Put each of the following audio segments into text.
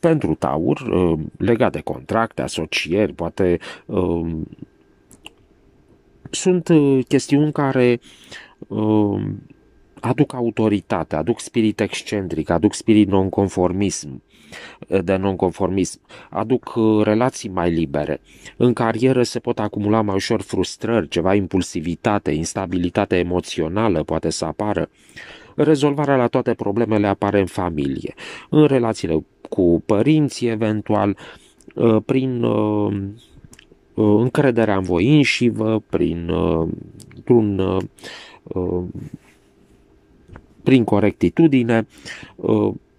pentru Taur, uh, legat de contracte, asocieri, poate uh, sunt uh, chestiuni care aduc autoritate, aduc spirit excentric, aduc spirit nonconformism, de nonconformism, aduc relații mai libere. În carieră se pot acumula mai ușor frustrări, ceva impulsivitate, instabilitate emoțională poate să apară. Rezolvarea la toate problemele apare în familie, în relațiile cu părinții eventual, uh, prin uh, uh, încrederea în voi înși vă, prin prin corectitudine,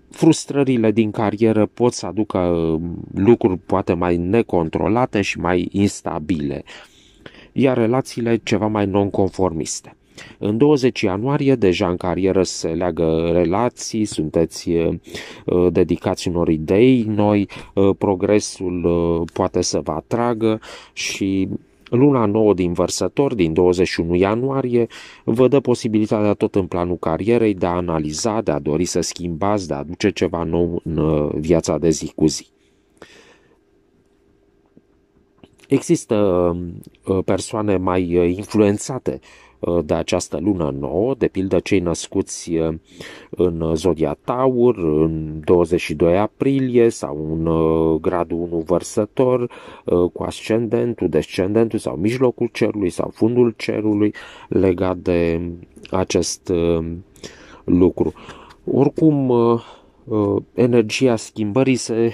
frustrările din carieră pot să aducă lucruri poate mai necontrolate și mai instabile, iar relațiile ceva mai nonconformiste. În 20 ianuarie, deja în carieră se leagă relații, sunteți dedicați unor idei noi, progresul poate să vă atragă și Luna nouă din vărsător, din 21 ianuarie, vă dă posibilitatea tot în planul carierei de a analiza, de a dori să schimbați, de a aduce ceva nou în viața de zi cu zi. Există persoane mai influențate Uh, de această lună nouă, de pildă cei născuți uh, în zodia Taur, în 22 aprilie sau în uh, gradul 1 vărsător, cu ascendentul, descendentul sau mijlocul cerului sau fundul cerului legat de acest lucru. Oricum, energia schimbării se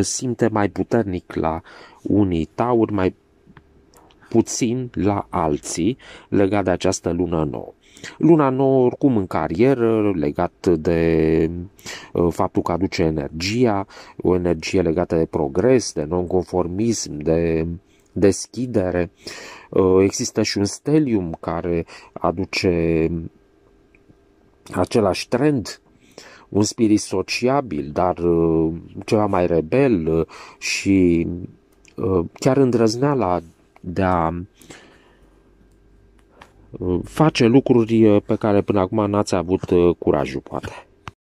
simte mai puternic la unii tauri, mai puțin la alții legat de această lună nouă. Luna nouă, oricum, în carieră, legat de uh, faptul că aduce energia, o energie legată de progres, de nonconformism, de deschidere. Uh, există și un stelium care aduce același trend un spirit sociabil, dar uh, ceva mai rebel și chiar îndrăzneala de a uh, face lucruri uh, pe care până acum n-ați avut uh, curajul, poate.